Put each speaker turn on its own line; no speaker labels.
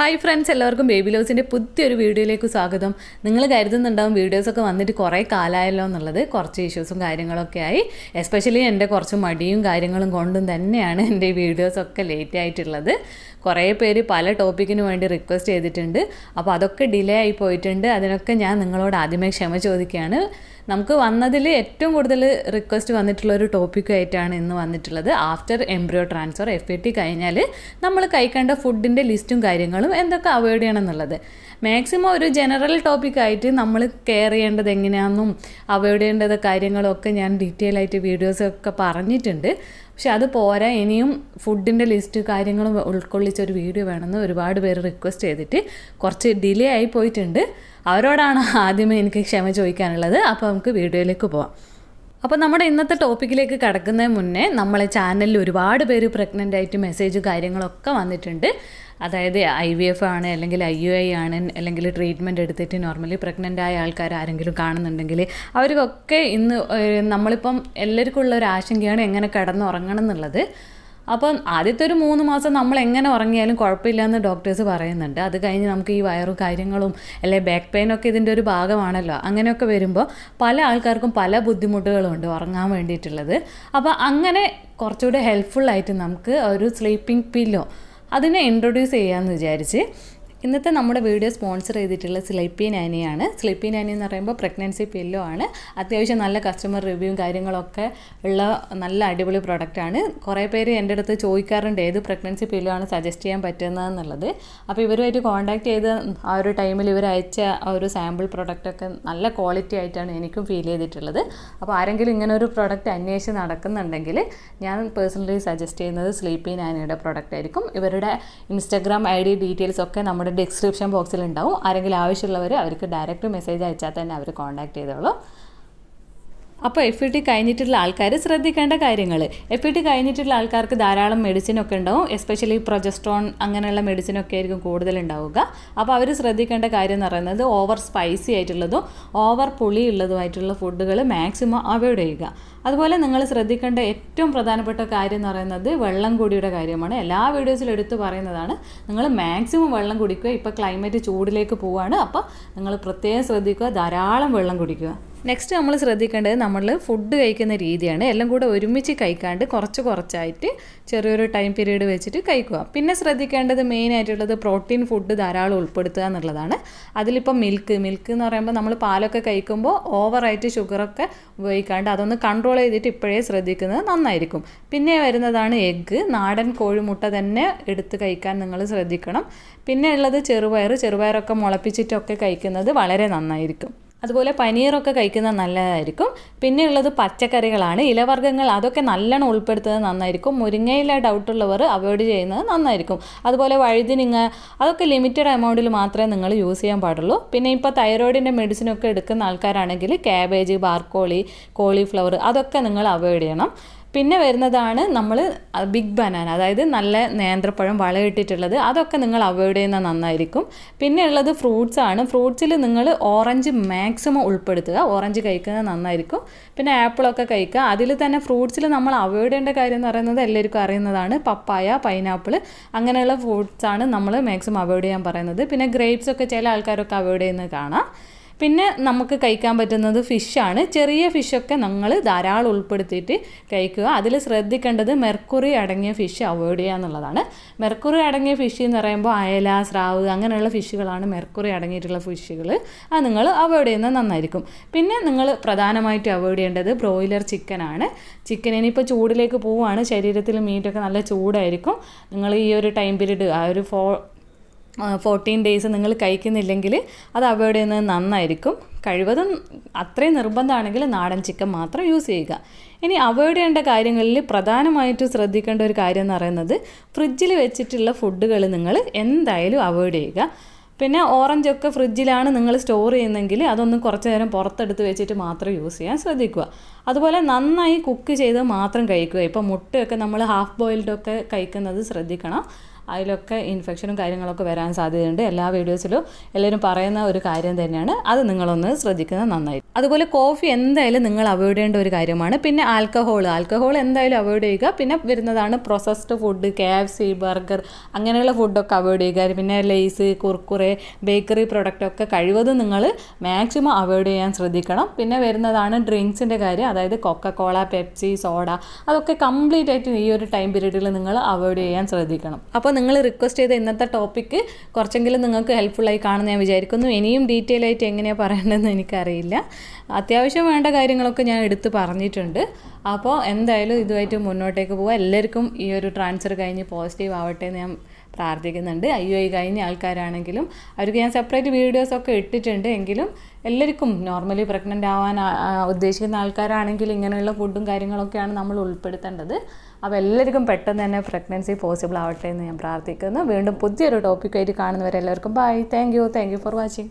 hi friends എല്ലാവർക്കും baby ലോസിൻ്റെ പുതിയൊരു വീഡിയോയിലേക്ക് സ്വാഗതം നിങ്ങൾ കരുതുന്നുണ്ടാവും വീഡിയോസൊക്കെ വന്നിട്ട് കുറേ കാലമായല്ലോ എന്നുള്ളത് കുറച്ച് ഇഷ്യൂസും കാര്യങ്ങളൊക്കെ ആയി എസ്പെഷ്യലി എൻ്റെ കുറച്ച് മടിയും കാര്യങ്ങളും കൊണ്ടും തന്നെയാണ് എൻ്റെ ഈ വീഡിയോസൊക്കെ ലേറ്റ് ആയിട്ടുള്ളത് കുറേ പേര് പല ടോപ്പിക്കിന് വേണ്ടി റിക്വസ്റ്റ് ചെയ്തിട്ടുണ്ട് അപ്പോൾ അതൊക്കെ ഡിലേ ആയി പോയിട്ടുണ്ട് അതിനൊക്കെ ഞാൻ നിങ്ങളോട് ആദ്യമേ ക്ഷമ ചോദിക്കുകയാണ് നമുക്ക് വന്നതിൽ ഏറ്റവും കൂടുതൽ റിക്വസ്റ്റ് വന്നിട്ടുള്ള ഒരു ടോപ്പിക്കായിട്ടാണ് ഇന്ന് വന്നിട്ടുള്ളത് after embryo transfer F A T കഴിഞ്ഞാൽ നമ്മൾ കഴിക്കേണ്ട ഫുഡിൻ്റെ ലിസ്റ്റും കാര്യങ്ങളും എന്തൊക്കെ അവോയ്ഡ് ചെയ്യണം എന്നുള്ളത് മാക്സിമം ഒരു ജനറൽ ടോപ്പിക്കായിട്ട് നമ്മൾ കെയർ ചെയ്യേണ്ടത് എങ്ങനെയാണെന്നും അവോയ്ഡ് കാര്യങ്ങളൊക്കെ ഞാൻ ഡീറ്റെയിൽ ആയിട്ട് വീഡിയോസൊക്കെ പറഞ്ഞിട്ടുണ്ട് പക്ഷെ അത് പോരാ ഇനിയും ഫുഡിൻ്റെ ലിസ്റ്റ് കാര്യങ്ങളും ഉൾക്കൊള്ളിച്ച ഒരു വീഡിയോ വേണമെന്ന് ഒരുപാട് പേര് റിക്വസ്റ്റ് ചെയ്തിട്ട് കുറച്ച് ഡിലേ ആയി പോയിട്ടുണ്ട് അവരോടാണ് ആദ്യമേ എനിക്ക് ക്ഷമ ചോദിക്കാനുള്ളത് അപ്പോൾ നമുക്ക് വീഡിയോയിലേക്ക് പോവാം അപ്പോൾ നമ്മുടെ ഇന്നത്തെ ടോപ്പിക്കിലേക്ക് കടക്കുന്നതിന് മുന്നേ നമ്മളെ ചാനലിൽ ഒരുപാട് പേര് പ്രഗ്നൻ്റ് ആയിട്ട് മെസ്സേജ് കാര്യങ്ങളൊക്കെ വന്നിട്ടുണ്ട് അതായത് ഐ വി എഫ് ആണ് അല്ലെങ്കിൽ ഐ യു ഐ ആണ് അല്ലെങ്കിൽ ട്രീറ്റ്മെൻറ്റ് എടുത്തിട്ട് നോർമലി പ്രഗ്നൻ്റ് ആയ ആൾക്കാർ ആരെങ്കിലും കാണുന്നുണ്ടെങ്കിൽ അവർക്കൊക്കെ ഇന്ന് നമ്മളിപ്പം എല്ലാവർക്കും ഉള്ള ഒരു ആശങ്കയാണ് എങ്ങനെ കിടന്നുറങ്ങണം എന്നുള്ളത് അപ്പം ആദ്യത്തെ ഒരു മൂന്ന് മാസം നമ്മൾ എങ്ങനെ ഉറങ്ങിയാലും കുഴപ്പമില്ല എന്ന് ഡോക്ടേഴ്സ് പറയുന്നുണ്ട് അത് കഴിഞ്ഞ് നമുക്ക് ഈ വയറും കാര്യങ്ങളും അല്ലെങ്കിൽ ബാക്ക് പെയിൻ ഒക്കെ ഇതിൻ്റെ ഒരു ഭാഗമാണല്ലോ അങ്ങനെയൊക്കെ വരുമ്പോൾ പല ആൾക്കാർക്കും പല ബുദ്ധിമുട്ടുകളുണ്ട് ഉറങ്ങാൻ വേണ്ടിയിട്ടുള്ളത് അപ്പോൾ അങ്ങനെ കുറച്ചുകൂടെ ഹെൽപ്ഫുള്ളായിട്ട് നമുക്ക് ഒരു സ്ലീപ്പിംഗ് പില്ലോ അതിനെ ഇൻട്രൊഡ്യൂസ് ചെയ്യാമെന്ന് വിചാരിച്ച് ഇന്നത്തെ നമ്മുടെ വീഡിയോ സ്പോൺസർ ചെയ്തിട്ടുള്ള സ്ലിപ്പി നാനിയാണ് സ്ലിപ്പി നാനി എന്ന് പറയുമ്പോൾ പ്രഗ്നൻസി പില്ലോ ആണ് അത്യാവശ്യം നല്ല കസ്റ്റമർ റിവ്യൂവും കാര്യങ്ങളൊക്കെ ഉള്ള നല്ല അടിപൊളി പ്രൊഡക്റ്റാണ് കുറേ പേര് എൻ്റെ അടുത്ത് ചോദിക്കാറുണ്ട് ഏത് പ്രഗ്നൻസി പില്ലോ ആണ് സജസ്റ്റ് ചെയ്യാൻ പറ്റുന്നതെന്നുള്ളത് അപ്പോൾ ഇവരുമായിട്ട് കോൺടാക്ട് ചെയ്ത് ആ ഒരു ടൈമിൽ ഇവർ അയച്ച ആ ഒരു സാമ്പിൾ പ്രൊഡക്റ്റൊക്കെ നല്ല ക്വാളിറ്റി ആയിട്ടാണ് എനിക്കും ഫീൽ ചെയ്തിട്ടുള്ളത് അപ്പോൾ ആരെങ്കിലും ഇങ്ങനെ ഒരു പ്രൊഡക്റ്റ് അന്വേഷിച്ച് നടക്കുന്നുണ്ടെങ്കിൽ ഞാൻ പേഴ്സണലി സജസ്റ്റ് ചെയ്യുന്നത് സ്ലീപ്പി നാനിയുടെ പ്രൊഡക്റ്റ് ആയിരിക്കും ഇവരുടെ ഇൻസ്റ്റാഗ്രാം ഐ ഡി ഡീറ്റെയിൽസ് ഒക്കെ നമ്മുടെ നമ്മുടെ ഡിസ്ക്രിപ്ഷൻ ബോക്സിൽ ഉണ്ടാവും ആരെങ്കിലും ആവശ്യമുള്ളവർ അവർക്ക് ഡയറക്റ്റ് മെസ്സേജ് അയച്ചാൽ തന്നെ അവർ കോൺടാക്ട് ചെയ്തോളൂ അപ്പോൾ എഫ് ഇ ടി കഴിഞ്ഞിട്ടുള്ള ആൾക്കാർ ശ്രദ്ധിക്കേണ്ട കാര്യങ്ങൾ എഫ് ഇ ടി കഴിഞ്ഞിട്ടുള്ള ആൾക്കാർക്ക് ധാരാളം മെഡിസിനൊക്കെ ഉണ്ടാവും എസ്പെഷ്യലി പ്രൊജസ്ട്രോൺ അങ്ങനെയുള്ള മെഡിസിനൊക്കെ ആയിരിക്കും കൂടുതൽ ഉണ്ടാവുക അപ്പോൾ അവർ ശ്രദ്ധിക്കേണ്ട കാര്യം എന്ന് പറയുന്നത് ഓവർ സ്പൈസി ആയിട്ടുള്ളതും ഓവർ പുളിയുള്ളതുമായിട്ടുള്ള ഫുഡുകൾ മാക്സിമം അവോയ്ഡ് ചെയ്യുക അതുപോലെ നിങ്ങൾ ശ്രദ്ധിക്കേണ്ട ഏറ്റവും പ്രധാനപ്പെട്ട കാര്യം എന്ന് പറയുന്നത് വെള്ളം കൂടിയുടെ കാര്യമാണ് എല്ലാ വീഡിയോസിലും എടുത്തു പറയുന്നതാണ് നിങ്ങൾ മാക്സിമം വെള്ളം കുടിക്കുക ഇപ്പോൾ ക്ലൈമറ്റ് ചൂടിലേക്ക് പോവുകയാണ് അപ്പോൾ നിങ്ങൾ പ്രത്യേകം ശ്രദ്ധിക്കുക ധാരാളം വെള്ളം കുടിക്കുക നെക്സ്റ്റ് നമ്മൾ ശ്രദ്ധിക്കേണ്ടത് നമ്മൾ ഫുഡ് കഴിക്കുന്ന രീതിയാണ് എല്ലാം കൂടെ ഒരുമിച്ച് കഴിക്കാണ്ട് കുറച്ച് കുറച്ചായിട്ട് ചെറിയൊരു ടൈം പീരീഡ് വെച്ചിട്ട് കഴിക്കുക പിന്നെ ശ്രദ്ധിക്കേണ്ടത് മെയിൻ ആയിട്ടുള്ളത് പ്രോട്ടീൻ ഫുഡ് ധാരാളം ഉൾപ്പെടുത്തുക എന്നുള്ളതാണ് അതിലിപ്പോൾ മിൽക്ക് മിൽക്ക് എന്ന് പറയുമ്പോൾ നമ്മൾ പാലൊക്കെ കഴിക്കുമ്പോൾ ഓവറായിട്ട് ഷുഗറൊക്കെ ഉപയോഗിക്കാണ്ട് അതൊന്ന് കൺട്രോൾ ചെയ്തിട്ട് ഇപ്പോഴേ ശ്രദ്ധിക്കുന്നത് നന്നായിരിക്കും പിന്നെ വരുന്നതാണ് എഗ്ഗ് നാടൻ കോഴിമുട്ട തന്നെ എടുത്ത് കഴിക്കാൻ നിങ്ങൾ ശ്രദ്ധിക്കണം പിന്നെ ഉള്ളത് ചെറുപയർ ചെറുപയറൊക്കെ മുളപ്പിച്ചിട്ടൊക്കെ കഴിക്കുന്നത് വളരെ നന്നായിരിക്കും അതുപോലെ പനീറൊക്കെ കഴിക്കുന്നത് നല്ലതായിരിക്കും പിന്നെ ഉള്ളത് പച്ചക്കറികളാണ് ഇലവർഗ്ഗങ്ങൾ അതൊക്കെ നല്ലോണം ഉൾപ്പെടുത്തുന്നത് നന്നായിരിക്കും മുരിങ്ങയിലെ ഡൗട്ടുള്ളവർ അവോയ്ഡ് ചെയ്യുന്നത് നന്നായിരിക്കും അതുപോലെ വഴുതിനിങ്ങ അതൊക്കെ ലിമിറ്റഡ് എമൗണ്ടിൽ മാത്രമേ നിങ്ങൾ യൂസ് ചെയ്യാൻ പാടുള്ളൂ പിന്നെ ഇപ്പോൾ തൈറോയിഡിൻ്റെ മെഡിസിനൊക്കെ എടുക്കുന്ന ആൾക്കാരാണെങ്കിൽ ക്യാബേജ് ബാർക്കോളി കോളിഫ്ലവർ അതൊക്കെ നിങ്ങൾ അവോയ്ഡ് ചെയ്യണം പിന്നെ വരുന്നതാണ് നമ്മൾ ബിഗ് ബനാന അതായത് നല്ല നേന്ത്രപ്പഴം വളയിട്ടിട്ടുള്ളത് അതൊക്കെ നിങ്ങൾ അവോയ്ഡ് ചെയ്യുന്ന നന്നായിരിക്കും പിന്നെ ഉള്ളത് ഫ്രൂട്ട്സ് ആണ് ഫ്രൂട്ട്സിൽ നിങ്ങൾ ഓറഞ്ച് മാക്സിമം ഉൾപ്പെടുത്തുക ഓറഞ്ച് കഴിക്കുന്നത് നന്നായിരിക്കും പിന്നെ ആപ്പിളൊക്കെ കഴിക്കുക അതിൽ തന്നെ ഫ്രൂട്ട്സിൽ നമ്മൾ അവോയ്ഡ് ചെയ്യേണ്ട കാര്യം എന്ന് പറയുന്നത് എല്ലാവർക്കും അറിയുന്നതാണ് പപ്പായ പൈനാപ്പിൾ അങ്ങനെയുള്ള ഫ്രൂട്ട്സാണ് നമ്മൾ മാക്സിമം അവോയ്ഡ് ചെയ്യാൻ പറയുന്നത് പിന്നെ ഗ്രേപ്സ് ഒക്കെ ചില ആൾക്കാരൊക്കെ അവോയ്ഡ് ചെയ്യുന്നത് കാണാം പിന്നെ നമുക്ക് കഴിക്കാൻ പറ്റുന്നത് ഫിഷാണ് ചെറിയ ഫിഷൊക്കെ നമ്മൾ ധാരാളം ഉൾപ്പെടുത്തിയിട്ട് കഴിക്കുക അതിൽ ശ്രദ്ധിക്കേണ്ടത് മെർക്കുറി അടങ്ങിയ ഫിഷ് അവോയ്ഡ് ചെയ്യുക എന്നുള്ളതാണ് മെർക്കുറി അടങ്ങിയ ഫിഷ് എന്ന് പറയുമ്പോൾ അയല സ്രാവ് അങ്ങനെയുള്ള ഫിഷുകളാണ് മെർക്കുറി അടങ്ങിയിട്ടുള്ള ഫിഷുകൾ അത് നിങ്ങൾ അവോയ്ഡ് ചെയ്യുന്നത് നന്നായിരിക്കും പിന്നെ നിങ്ങൾ പ്രധാനമായിട്ട് അവോയ്ഡ് ചെയ്യേണ്ടത് ബ്രോയിലർ ചിക്കനാണ് ചിക്കൻ ഇനിയിപ്പോൾ ചൂടിലേക്ക് പോവുകയാണ് ശരീരത്തിൽ മീറ്റൊക്കെ നല്ല ചൂടായിരിക്കും നിങ്ങൾ ഈ ഒരു ടൈം പീരീഡ് ആ ഒരു ഫോ ഫോർട്ടീൻ ഡേയ്സ് നിങ്ങൾ കഴിക്കുന്നില്ലെങ്കിൽ അത് അവയുടെ നിന്ന് നന്നായിരിക്കും കഴിവതും അത്രയും നിർബന്ധമാണെങ്കിൽ നാടൻ ചിക്കൻ മാത്രം യൂസ് ചെയ്യുക ഇനി അവോയ്ഡ് ചെയ്യേണ്ട കാര്യങ്ങളിൽ പ്രധാനമായിട്ട് ശ്രദ്ധിക്കേണ്ട ഒരു കാര്യം എന്ന് പറയുന്നത് ഫ്രിഡ്ജിൽ വെച്ചിട്ടുള്ള ഫുഡുകൾ നിങ്ങൾ എന്തായാലും അവോയ്ഡ് ചെയ്യുക പിന്നെ ഓറഞ്ചൊക്കെ ഫ്രിഡ്ജിലാണ് നിങ്ങൾ സ്റ്റോർ ചെയ്യുന്നതെങ്കിൽ അതൊന്ന് കുറച്ച് നേരം പുറത്തെടുത്ത് വെച്ചിട്ട് മാത്രം യൂസ് ചെയ്യാൻ ശ്രദ്ധിക്കുക അതുപോലെ നന്നായി കുക്ക് ചെയ്ത് മാത്രം കഴിക്കുക ഇപ്പോൾ മുട്ടയൊക്കെ നമ്മൾ ഹാഫ് ബോയിൽഡൊക്കെ കഴിക്കുന്നത് ശ്രദ്ധിക്കണം അതിലൊക്കെ ഇൻഫെക്ഷനും കാര്യങ്ങളൊക്കെ വരാൻ സാധ്യതയുണ്ട് എല്ലാ വീഡിയോസിലും എല്ലാവരും പറയുന്ന ഒരു കാര്യം തന്നെയാണ് അത് നിങ്ങളൊന്ന് ശ്രദ്ധിക്കുന്നത് നന്നായി അതുപോലെ കോഫി എന്തായാലും നിങ്ങൾ അവോയ്ഡ് ചെയ്യേണ്ട ഒരു കാര്യമാണ് പിന്നെ ആൽക്കഹോൾ ആൽക്കഹോൾ എന്തായാലും അവോയ്ഡ് ചെയ്യുക പിന്നെ വരുന്നതാണ് processed food K F C burger അങ്ങനെയുള്ള ഫുഡൊക്കെ അവോയ്ഡ് ചെയ്യുക പിന്നെ ലേസ് കുർക്കുറെ ബേക്കറി പ്രൊഡക്റ്റൊക്കെ കഴിവതും നിങ്ങൾ മാക്സിമം അവോയ്ഡ് ചെയ്യാൻ ശ്രദ്ധിക്കണം പിന്നെ വരുന്നതാണ് ഡ്രിങ്ക്സിൻ്റെ കാര്യം അതായത് കൊക്ക കോള പെപ്സി സോഡ അതൊക്കെ കംപ്ലീറ്റ് ആയിട്ട് ഈ ഒരു ടൈം പീരീഡിൽ നിങ്ങൾ അവോയ്ഡ് ചെയ്യാൻ ശ്രദ്ധിക്കണം അപ്പോൾ നിങ്ങൾ റിക്വസ്റ്റ് ചെയ്ത ഇന്നത്തെ ടോപ്പിക്ക് കുറച്ചെങ്കിലും നിങ്ങൾക്ക് ഹെൽപ്ഫുള്ളായി കാണുന്ന ഞാൻ വിചാരിക്കുന്നു ഇനിയും ഡീറ്റെയിൽ ആയിട്ട് എങ്ങനെയാണ് പറയേണ്ടതെന്ന് എനിക്കറിയില്ല അത്യാവശ്യം വേണ്ട കാര്യങ്ങളൊക്കെ ഞാൻ എടുത്ത് പറഞ്ഞിട്ടുണ്ട് അപ്പോൾ എന്തായാലും ഇതുമായിട്ട് മുന്നോട്ടേക്ക് പോവുക എല്ലാവർക്കും ഈ ഒരു ട്രാൻസ്ഫർ കഴിഞ്ഞ് പോസിറ്റീവ് ആവട്ടെ എന്ന് ഞാൻ പ്രാർത്ഥിക്കുന്നുണ്ട് ഐ ഒ ഐ കഴിഞ്ഞ ആൾക്കാരാണെങ്കിലും അവർക്ക് ഞാൻ സെപ്പറേറ്റ് വീഡിയോസൊക്കെ ഇട്ടിട്ടുണ്ട് എങ്കിലും എല്ലാവർക്കും നോർമലി പ്രഗ്നൻ്റ് ആവാൻ ഉദ്ദേശിക്കുന്ന ആൾക്കാരാണെങ്കിൽ ഇങ്ങനെയുള്ള ഫുഡും കാര്യങ്ങളൊക്കെയാണ് നമ്മൾ ഉൾപ്പെടുത്തേണ്ടത് അപ്പോൾ എല്ലാവർക്കും പെട്ടെന്ന് തന്നെ പ്രഗ്നൻസി പോസിബിൾ ആവട്ടെ എന്ന് ഞാൻ പ്രാർത്ഥിക്കുന്നു വീണ്ടും പുതിയൊരു ടോപ്പിക്കായിട്ട് കാണുന്നവരെല്ലാവർക്കും bye thank you thank you for watching